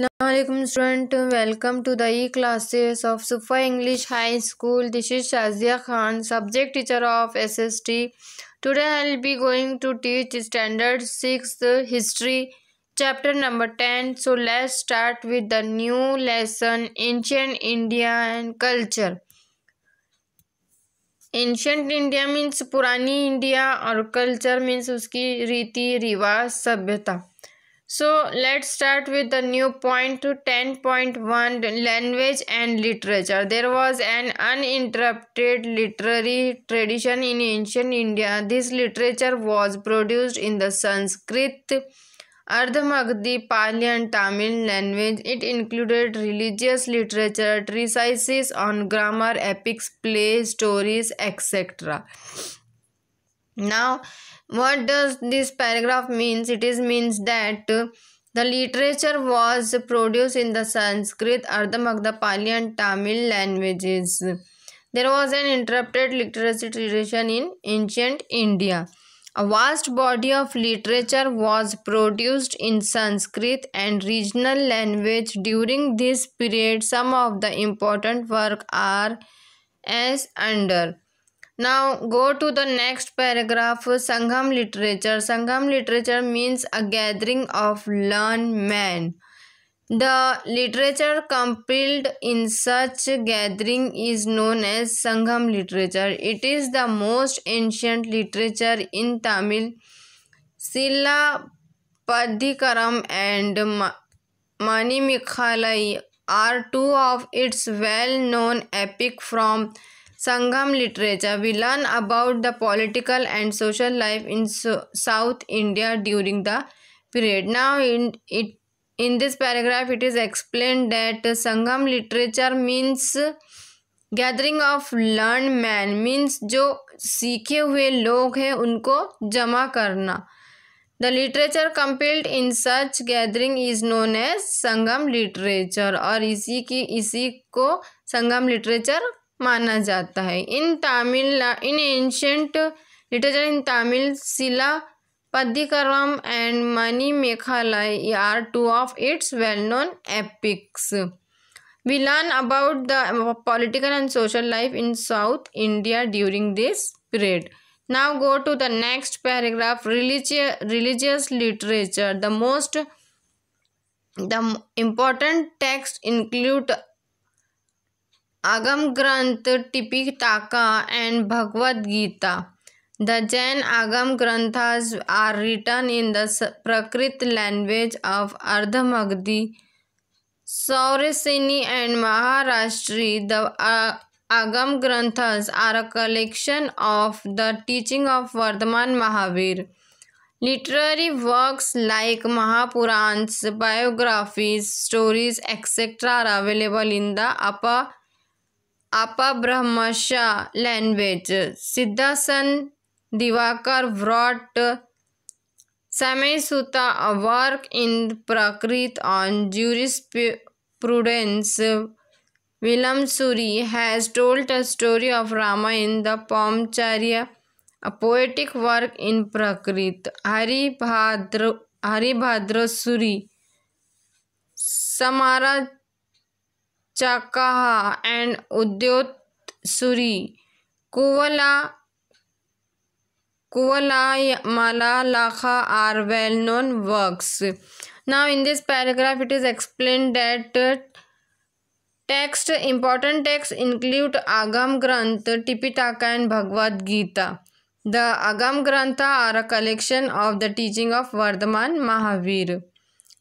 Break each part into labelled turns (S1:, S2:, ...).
S1: Assalamualaikum student welcome to the e classes of Sufa English High School this is Shazia Khan subject teacher of SST today I'll be going to teach standard 6 history chapter number 10 so let's start with the new lesson ancient India and culture ancient India means पुरानी India और culture means उसकी रीति रिवाज सभ्यता So let's start with the new point to 10.1 language and literature. There was an uninterrupted literary tradition in ancient India. This literature was produced in the Sanskrit, Ardhamagadhi, Pali and Tamil language. It included religious literature, treatises on grammar, epics, plays, stories, etc. Now, what does this paragraph means it is means that uh, the literature was produced in the sanskrit ardhamagadha pali and tamil languages there was an interrupted literacy tradition in ancient india a vast body of literature was produced in sanskrit and regional language during this period some of the important work are as under now go to the next paragraph Sangham literature. Sangham literature means a gathering of learned men. The literature compiled in such gathering is known as Sangham literature. It is the most ancient literature in Tamil. Silla Padhikaram and Manimikhalai are two of its well-known epic from Sangam literature we learn about the political and social life in South India during the period now in it in this paragraph it is explain that Sangam literature means gathering of learn man means जो सीखे हुए लोग हैं उनको जमा करना the literature compiled in such gathering is known as Sangam literature और इसी की इसी को संगम लिटरेचर माना जाता है in Tamil in ancient literature in Tamil Silappadikaram and Manimekalai are two of its well known epics we learn about the political and social life in South India during this period now go to the next paragraph religious religious literature the most the important text include Agam Granth Tipitaka and Bhagavad Gita the Jain Agam Granthas are written in the Prakrit language of अर्धमग्धी सौरसिनी and Maharashtri the Agam Granthas are a collection of the teaching of Vardhamana Mahavira literary works like Mahapuranas biographies stories etcetera are available in the Apabhramsha language Siddhasena Divakara wrote समय सुता work in Prakrit on jurisprudence विलम Suri has told a story of Rama in the Paumachariya a poetic work in Prakrit Haribhadra Haribhadra Suri Samaraichchakaha and Udyotana Suri कुवला Kuvalayamala लाखा are well known works now in this paragraph it is explain that text important text include Agam Granth Tipitaka and Bhagavad Gita the Agam Granth are a collection of the teaching of Vardhamana Mahavira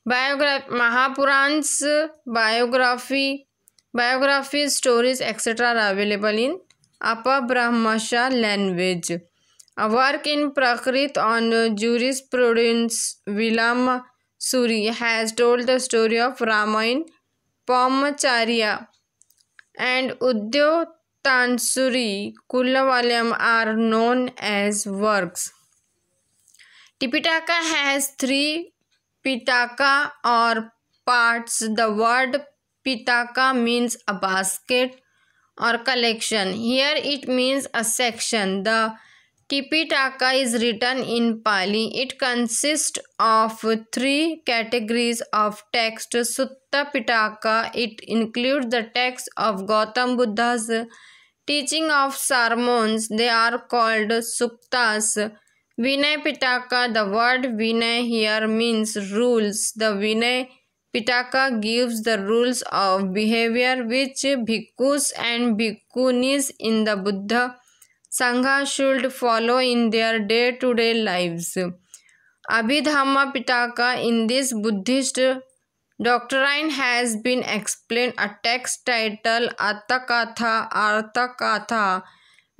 S1: biography Mahapuranas biography biography stories etcetera are available in Apabhramsha language work in Prakrit on jurisprudence विलम Suri has told the story of Ramayana Paumachariya and Udyotana Suri Kuvalayamala are known as works Tipitaka has three पिटाका or parts the word Pitaka means a basket or collection here it means a section the Tipitaka is written in Pali it consist of three categories of text Sutta Pitaka it include the texts of Gautam Buddha's teaching of sermons they are called Suttas Vinaya Pitaka the word Vinaya here means rules the Vinaya Pitaka gives the rules of behaviour which bhikkhus and bhikkhunis in the Buddha संघा should follow in their day to day life Abhidhamma Pitaka in this Buddhist doctrine has been explain a text title Atthakatha Atthakatha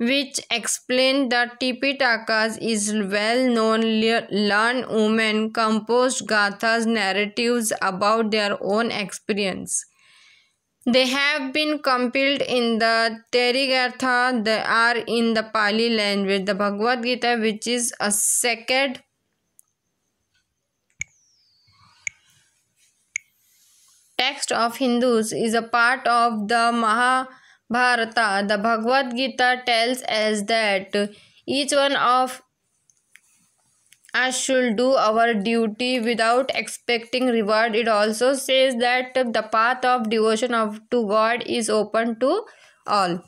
S1: which explained that Tipitaka's is well-known learned women composed Gatha's narratives about their own experience. They have been compiled in the Terigatha, they are in the Pali language, the Bhagavad Gita which is a sacred text of Hindus is a part of the Mahabharata Bharata, the Bhagavad Gita tells us that each one of us should do our duty without expecting reward. It also says that the path of devotion of to God is open to all.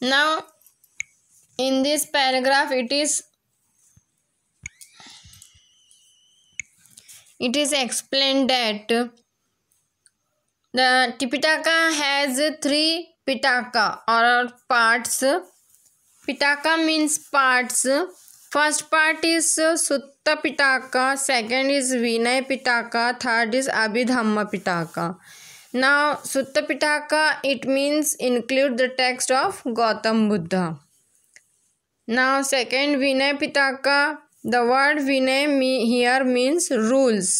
S1: Now, in this paragraph, it is it is explained that Tipitaka has three पिटाका or parts pitaka means parts first part is Sutta Pitaka second is Vinaya Pitaka third is Abhidhamma Pitaka now Sutta Pitaka it means include the text of Gautam Buddha now second Vinaya Pitaka the word Vinaya me here means rules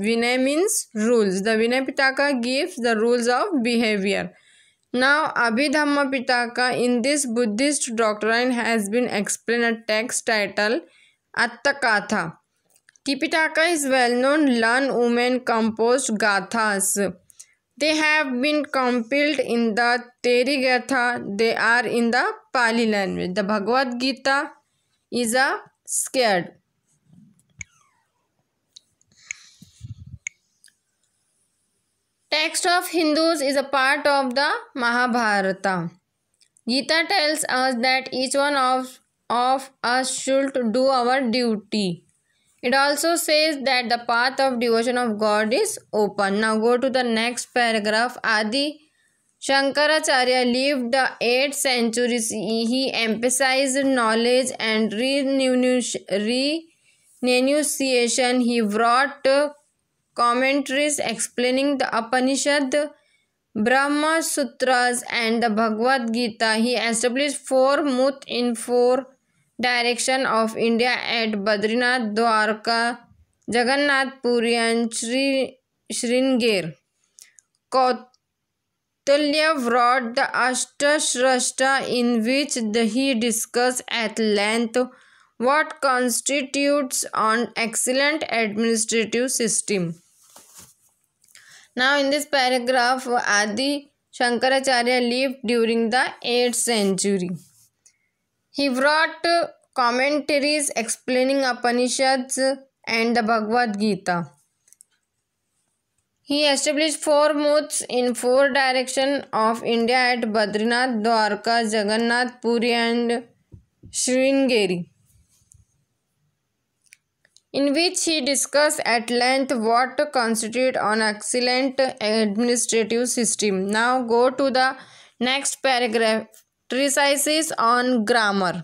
S1: Vinaya means rules the Vinaya Pitaka gives the rules of behaviour now Abhidhamma Pitaka in this Buddhist doctrine has been explain a text title Atthakatha की pitaka is well known learn women compose gathas they have been compiled in the Theri Gatha they are in the Pali language the Bhagavad Gita is a sacred text of Hindus is a part of the Mahabharata. Gita tells us that each one of, of us should do our duty. It also says that the path of devotion of God is open. Now go to the next paragraph. Adi Shankaracharya lived the 8th century He emphasized knowledge and renunciation. He brought commentaries explaining the Upanishad, Brahma Sutras, and the Bhagavad Gita. He established four mut in four direction of India at Badrinath, Dwarka, Jagannath Puri, and Sri shringer Kautilya wrote the Ashtashrashta in which the, he discussed at length what constitutes an excellent administrative system Now in this paragraph, Adi Shankaracharya lived during the 8th century. He wrote commentaries explaining Upanishads and the Bhagavad Gita. He established four moods in four directions of India at Badrinath, Dwarka, Jagannath, Puri and Sringeri. in which he discussed at length what constitutes an excellent administrative system. Now go to the next paragraph. Treatises on grammar.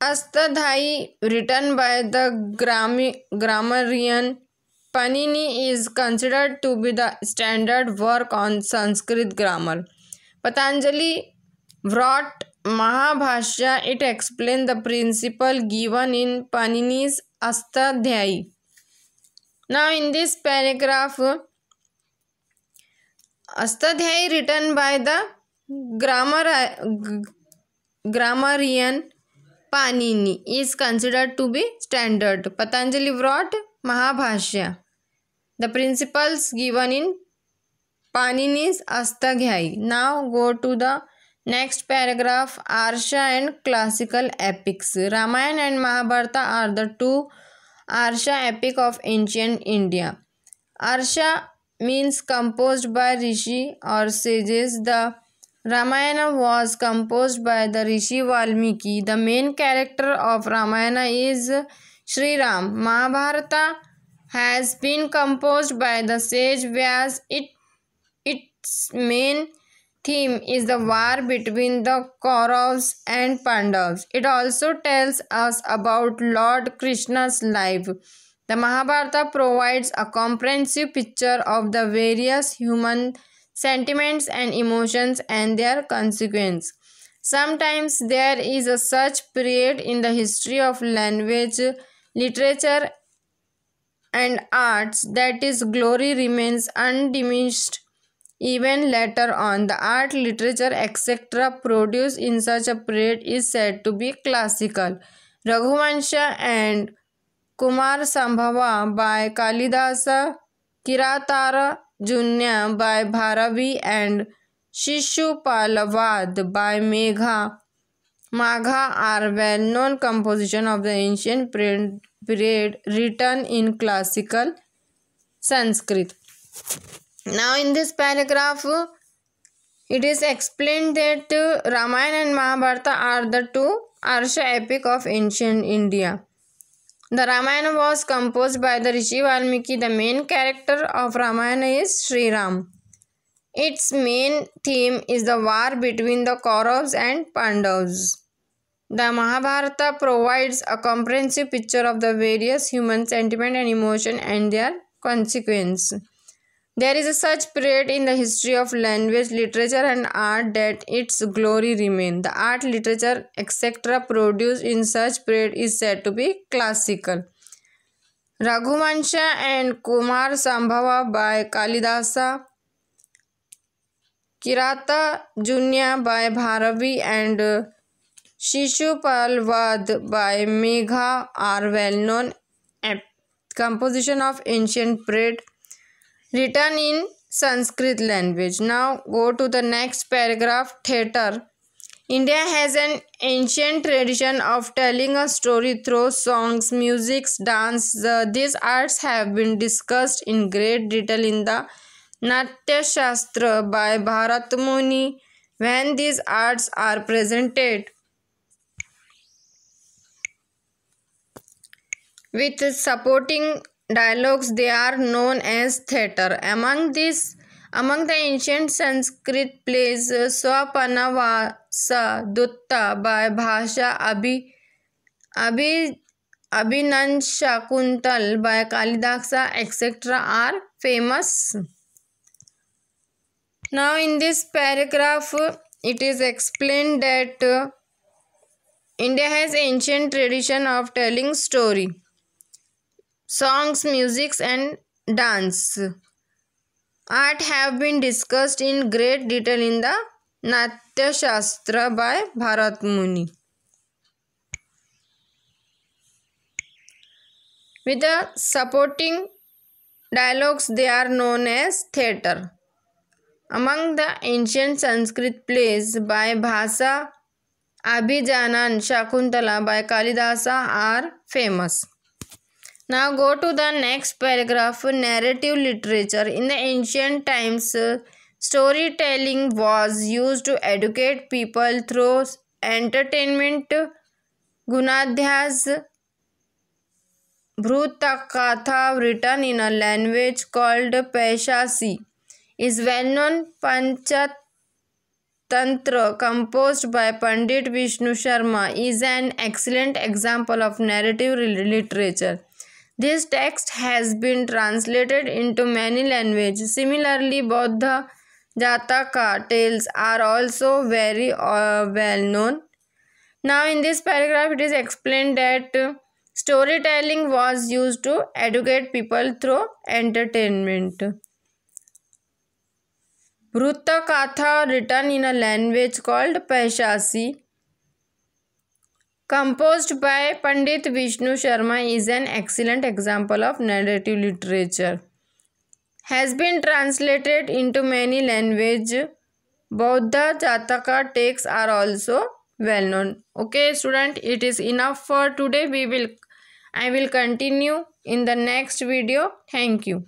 S1: Astadhai written by the grammarian Panini is considered to be the standard work on Sanskrit grammar. Patanjali wrote Mahabhasha, it explains the principle given in Panini's Astadhyayi. Now, in this paragraph, Astadhyayi written by the grammar, grammarian Panini is considered to be standard. Patanjali wrote Mahabhashya. The principles given in Panini's Astadhyayi. Now, go to the next paragraph Arsha and classical epics Ramayana and Mahabharata are the two Arsha epic of ancient India Arsha means compose by rishi or sages the Ramayana was compose by the rishi Valmiki the main character of Ramayana is Shri Ram Mahabharata has been compose by the sage Vyas it its main theme is the war between the Kauravas and Pandavas. It also tells us about Lord Krishna's life. The Mahabharata provides a comprehensive picture of the various human sentiments and emotions and their consequence. Sometimes there is a such period in the history of language, literature and arts that its glory remains undiminished Even later on, the art, literature, etc. produced in such a period is said to be classical. Raghuvansha and Kumar Sambhava by Kalidasa, Kiratara Junya by Bharavi and Shishupalavad by Megha. Magha are well-known composition of the ancient period written in classical Sanskrit. Now in this paragraph, it is explained that Ramayana and Mahabharata are the two Arsha epic of ancient India. The Ramayana was composed by the Rishi Valmiki. The main character of Ramayana is Sri Ram. Its main theme is the war between the Kauravas and Pandavas. The Mahabharata provides a comprehensive picture of the various human sentiment and emotion and their consequence. There is a such period in the history of language, literature and art that its glory remains. The art, literature, etc. produced in such period is said to be classical. Raghumansha and Kumar Sambhava by Kalidasa, Kirata Junya by Bharavi and Shishupal Vad by Megha are well known composition of ancient period written in Sanskrit language. Now go to the next paragraph theater. India has an ancient tradition of telling a story through songs, music, dance. The, these arts have been discussed in great detail in the Natya Shastra by Bharatmuni when these arts are presented. With supporting dialogues they are known as theatre among these among the ancient sanskrit plays swapana vasa dutta by bhasha abhi abhi abhinan shakuntal by kalidasa etc are famous now in this paragraph it is explained that india has ancient tradition of telling story songs music and dance art have been discussed in great detail in the natya shastra by bharat muni with the supporting dialogues they are known as theater among the ancient sanskrit plays by bhasa abhijanan shakuntala by kalidasa are famous Now go to the next paragraph narrative literature. In the ancient times, storytelling was used to educate people through entertainment, gunadhyas, Bhrutakatha written in a language called Peshasi is well-known Panchatantra composed by Pandit Vishnu Sharma is an excellent example of narrative literature. This text has been translated into many languages. Similarly, Bodha Jataka tales are also very uh, well known. Now, in this paragraph, it is explained that storytelling was used to educate people through entertainment. Brutta Katha written in a language called Paishasi composed by Pandit Vishnu Sharma is an excellent example of narrative literature. Has been translated into many languages. Bodha Jataka texts are also well known. Okay student, it is enough for today. We will I will continue in the next video. Thank you.